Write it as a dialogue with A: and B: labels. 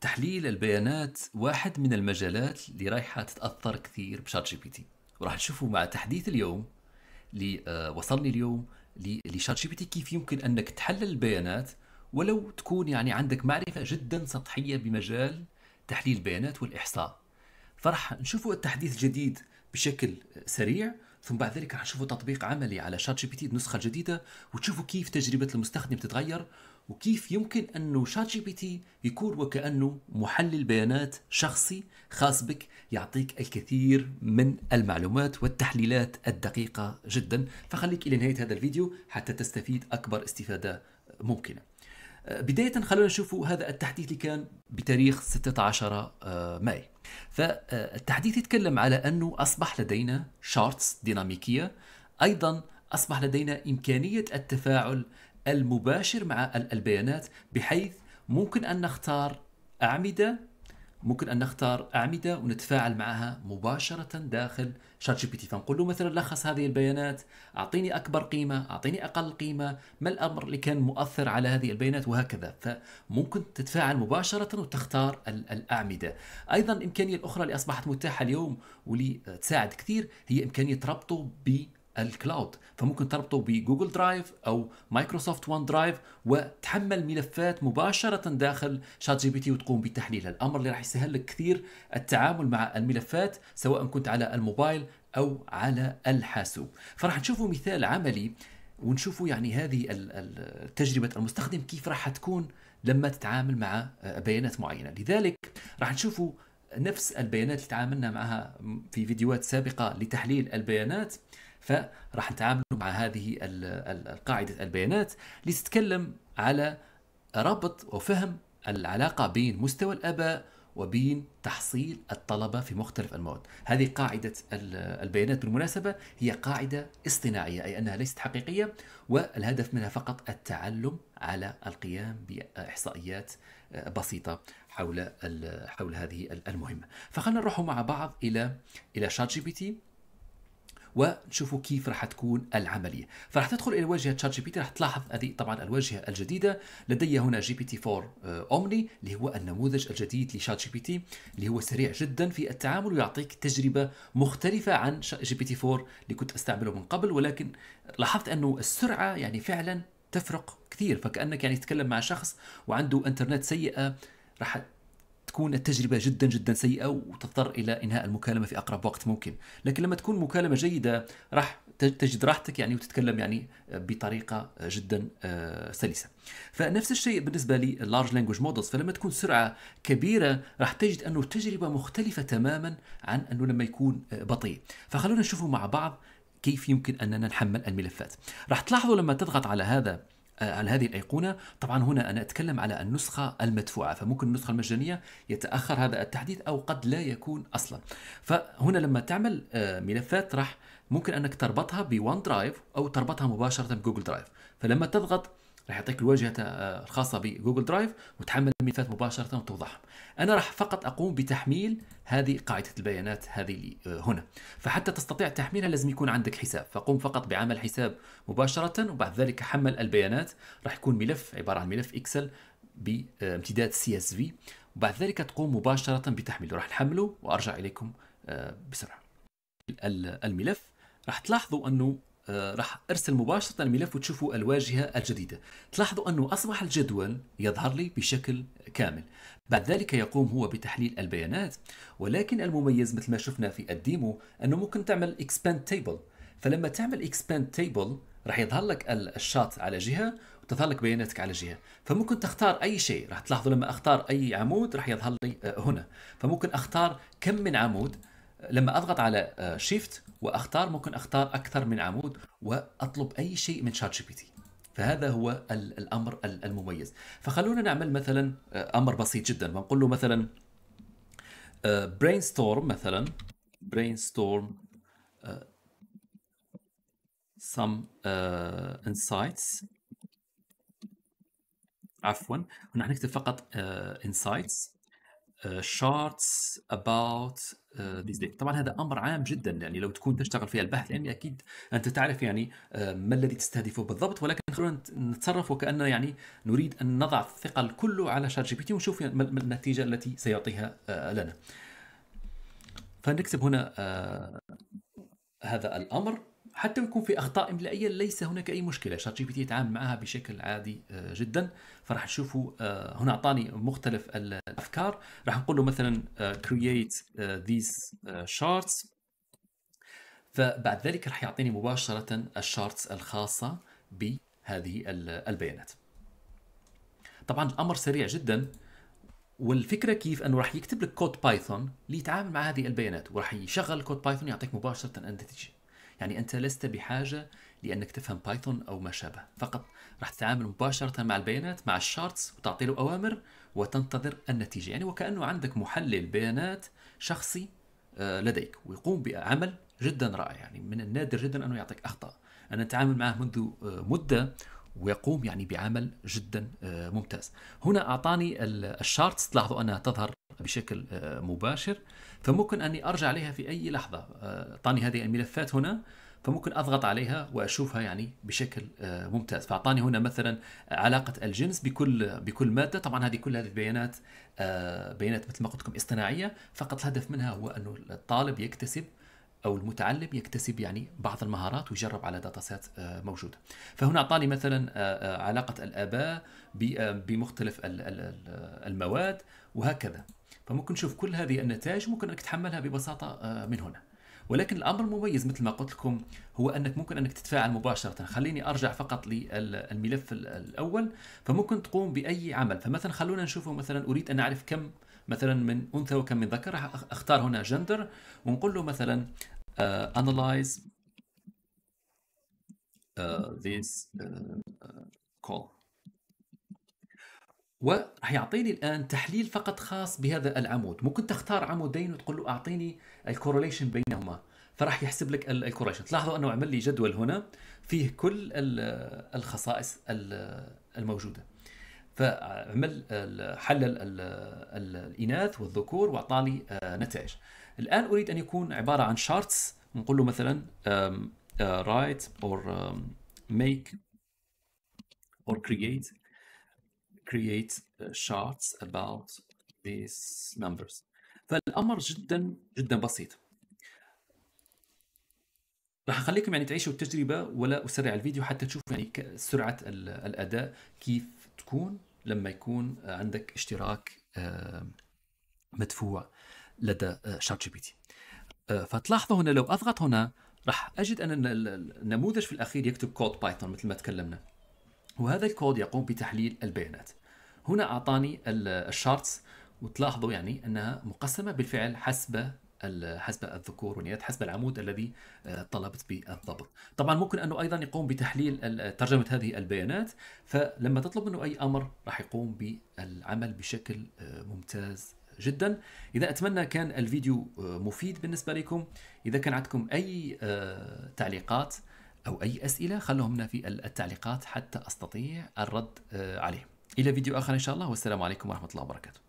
A: تحليل البيانات واحد من المجالات اللي رايحة تتأثر كثير بشات جي بي تي وراح نشوفه مع تحديث اليوم اللي آه، وصلني اليوم لشات جي بي تي كيف يمكن أنك تحلل البيانات ولو تكون يعني عندك معرفة جدا سطحية بمجال تحليل البيانات والإحصاء فرح نشوفوا التحديث الجديد بشكل سريع ثم بعد ذلك راح نشوفوا تطبيق عملي على شات جي بي تي بنسخة جديدة وتشوفوا كيف تجربة المستخدم تتغير وكيف يمكن انه شات جي بي تي يكون وكانه محلل بيانات شخصي خاص بك يعطيك الكثير من المعلومات والتحليلات الدقيقه جدا فخليك الى نهايه هذا الفيديو حتى تستفيد اكبر استفاده ممكنه أه، بداية خلونا نشوف هذا التحديث اللي كان بتاريخ 16 أه، ماي فالتحديث يتكلم على أنه أصبح لدينا شارتس ديناميكية أيضا أصبح لدينا إمكانية التفاعل المباشر مع البيانات بحيث ممكن أن نختار أعمدة ممكن أن نختار أعمدة ونتفاعل معها مباشرة داخل شات جي بي تي فنقول له مثلا لخص هذه البيانات أعطيني أكبر قيمة أعطيني أقل قيمة ما الأمر اللي كان مؤثر على هذه البيانات وهكذا فممكن تتفاعل مباشرة وتختار الأعمدة أيضا الإمكانية الأخرى اللي أصبحت متاحة اليوم واللي تساعد كثير هي إمكانية ربطه ب الكلاود فممكن تربطه بجوجل درايف او مايكروسوفت وان درايف وتحمل ملفات مباشره داخل شات جي بي تي وتقوم بتحليلها الامر اللي راح يسهل لك كثير التعامل مع الملفات سواء كنت على الموبايل او على الحاسوب فراح نشوفوا مثال عملي ونشوفوا يعني هذه تجربه المستخدم كيف راح تكون لما تتعامل مع آه، بيانات معينه لذلك راح نشوفوا نفس البيانات اللي تعاملنا معها في فيديوهات سابقه لتحليل البيانات فراح نتعامل مع هذه القاعدة البيانات لتتكلم على ربط وفهم العلاقة بين مستوى الآباء وبين تحصيل الطلبة في مختلف المواد هذه قاعدة البيانات بالمناسبة هي قاعدة اصطناعية أي أنها ليست حقيقية والهدف منها فقط التعلم على القيام بإحصائيات آه، بسيطة حول حول هذه المهمة فخلنا نروح مع بعض إلى إلى شات جي بي تي ونشوفوا كيف راح تكون العمليه فراح تدخل الى واجهه شات جي بي تي رح تلاحظ هذه طبعا الواجهه الجديده لدي هنا جي بي تي 4 اومني آه، اللي هو النموذج الجديد لشات جي بي تي اللي هو سريع جدا في التعامل ويعطيك تجربه مختلفه عن جي بي تي 4 اللي كنت استعمله من قبل ولكن لاحظت انه السرعه يعني فعلا تفرق كثير فكانك يعني تتكلم مع شخص وعنده انترنت سيئه راح تكون التجربة جدا جدا سيئة وتضطر إلى إنهاء المكالمة في أقرب وقت ممكن لكن لما تكون مكالمة جيدة راح تجد راحتك يعني وتتكلم يعني بطريقة جدا آه، سلسة فنفس الشيء بالنسبة للارج لانجوج مودلز فلما تكون سرعة كبيرة راح تجد أنه التجربة مختلفة تماما عن أنه لما يكون آه، بطيء فخلونا نشوفه مع بعض كيف يمكن أننا نحمل الملفات راح تلاحظوا لما تضغط على هذا آه، على هذه الأيقونة طبعا هنا أنا أتكلم على النسخة المدفوعة فممكن النسخة المجانية يتأخر هذا التحديث أو قد لا يكون أصلا فهنا لما تعمل آه، ملفات راح ممكن أنك تربطها بون درايف أو تربطها مباشرة بجوجل درايف فلما تضغط راح يعطيك الواجهه آه، الخاصه بجوجل درايف وتحمل الملفات مباشره وتوضعها انا راح فقط اقوم بتحميل هذه قاعده البيانات هذه آه، هنا فحتى تستطيع تحميلها لازم يكون عندك حساب فقم فقط بعمل حساب مباشره وبعد ذلك حمل البيانات راح يكون ملف عباره عن ملف اكسل بامتداد سي اس في وبعد ذلك تقوم مباشره بتحميله راح نحمله وارجع اليكم آه، بسرعه الملف راح تلاحظوا انه راح ارسل مباشره الملف وتشوفوا الواجهه الجديده تلاحظوا انه اصبح الجدول يظهر لي بشكل كامل بعد ذلك يقوم هو بتحليل البيانات ولكن المميز مثل ما شفنا في الديمو انه ممكن تعمل اكسباند تيبل فلما تعمل اكسباند تيبل راح يظهر لك الشات على جهه وتظهر لك بياناتك على جهه فممكن تختار اي شيء راح تلاحظوا لما اختار اي عمود راح يظهر لي آه، هنا فممكن اختار كم من عمود لما اضغط على شيفت آه، واختار ممكن اختار اكثر من عمود واطلب اي شيء من شات جي بي تي فهذا هو الامر المميز فخلونا نعمل مثلا آه، امر بسيط جدا بنقول له مثلا برين آه، ستورم مثلا برين ستورم سم انسايتس عفوا نحن نكتب فقط uh, آه، شارتس اباوت ذيس داي طبعا هذا امر عام جدا يعني لو تكون تشتغل في البحث يعني اكيد انت تعرف يعني آه، ما الذي تستهدفه بالضبط ولكن خلونا نتصرف وكاننا يعني نريد ان نضع الثقل كله على شات جي بي تي ونشوف يعني ما النتيجه التي سيعطيها آه، لنا فنكتب هنا هذا الامر حتى يكون في اخطاء املائيه ليس هناك اي مشكله شات جي بي تي يتعامل معها بشكل عادي آه، جدا فراح تشوفوا آه، هنا اعطاني مختلف الافكار راح نقول له مثلا كرييت ذيز شارتس فبعد ذلك راح يعطيني مباشره الشارتس الخاصه بهذه البيانات طبعا الامر سريع جدا والفكره كيف انه راح يكتب لك كود بايثون ليتعامل مع هذه البيانات وراح يشغل كود بايثون يعطيك مباشره النتيجه يعني أنت لست بحاجة لأنك تفهم بايثون أو ما شابه فقط راح تتعامل مباشرة مع البيانات مع الشارتس وتعطي له أوامر وتنتظر النتيجة يعني وكأنه عندك محلل بيانات شخصي آه، لديك ويقوم بعمل جدا رائع يعني من النادر جدا أنه يعطيك أخطاء أنا أتعامل معه منذ آه، مدة ويقوم يعني بعمل جدا آه، ممتاز هنا أعطاني الشارتس تلاحظوا أنها تظهر بشكل آه، مباشر فممكن أني أرجع عليها في أي لحظة آه، أعطاني هذه الملفات هنا فممكن اضغط عليها واشوفها يعني بشكل ممتاز فاعطاني هنا مثلا علاقه الجنس بكل بكل ماده طبعا هذه كل هذه البيانات بيانات مثل ما قلت لكم اصطناعيه فقط الهدف منها هو انه الطالب يكتسب او المتعلم يكتسب يعني بعض المهارات ويجرب على داتا آه، سيت موجوده فهنا اعطاني مثلا آه، آه، علاقه الاباء بمختلف المواد وهكذا فممكن نشوف كل هذه النتائج ممكن انك تحملها ببساطه من هنا ولكن الامر المميز مثل ما قلت لكم هو انك ممكن انك تتفاعل مباشره خليني ارجع فقط للملف الاول فممكن تقوم باي عمل فمثلا خلونا نشوفه مثلا اريد ان اعرف كم مثلا من انثى وكم من ذكر اختار هنا جندر ونقول له مثلا uh, analyze uh, this uh, call وراح يعطيني الان تحليل فقط خاص بهذا العمود ممكن تختار عمودين وتقول له اعطيني الكورليشن بينهما فراح يحسب لك الكورليشن تلاحظوا انه عمل لي جدول هنا فيه كل الخصائص الموجوده فعمل حلل الاناث والذكور واعطاني آه، نتائج الان اريد ان يكون عباره عن شارتس نقول له مثلا رايت اور ميك اور كرييت كرييت شارتس اباوت these نمبرز فالامر جدا جدا بسيط راح اخليكم يعني تعيشوا التجربه ولا اسرع الفيديو حتى تشوفوا يعني سرعه الاداء كيف تكون لما يكون عندك اشتراك آه، مدفوع لدى شات جي بي تي فتلاحظوا هنا لو اضغط هنا راح اجد ان النموذج في الاخير يكتب كود بايثون مثل ما تكلمنا وهذا الكود يقوم بتحليل البيانات هنا اعطاني الشارتس وتلاحظوا يعني انها مقسمه بالفعل حسب حسب الذكور والإناث حسب العمود الذي آه، طلبت بالضبط طبعا ممكن أنه أيضا يقوم بتحليل آه، ترجمة هذه البيانات فلما تطلب منه أي أمر راح يقوم بالعمل بشكل آه، ممتاز جدا إذا أتمنى كان الفيديو مفيد بالنسبة لكم إذا كان عندكم أي تعليقات أو أي أسئلة خلوهم لنا في التعليقات حتى أستطيع الرد عليهم إلى فيديو آخر إن شاء الله والسلام عليكم ورحمة الله وبركاته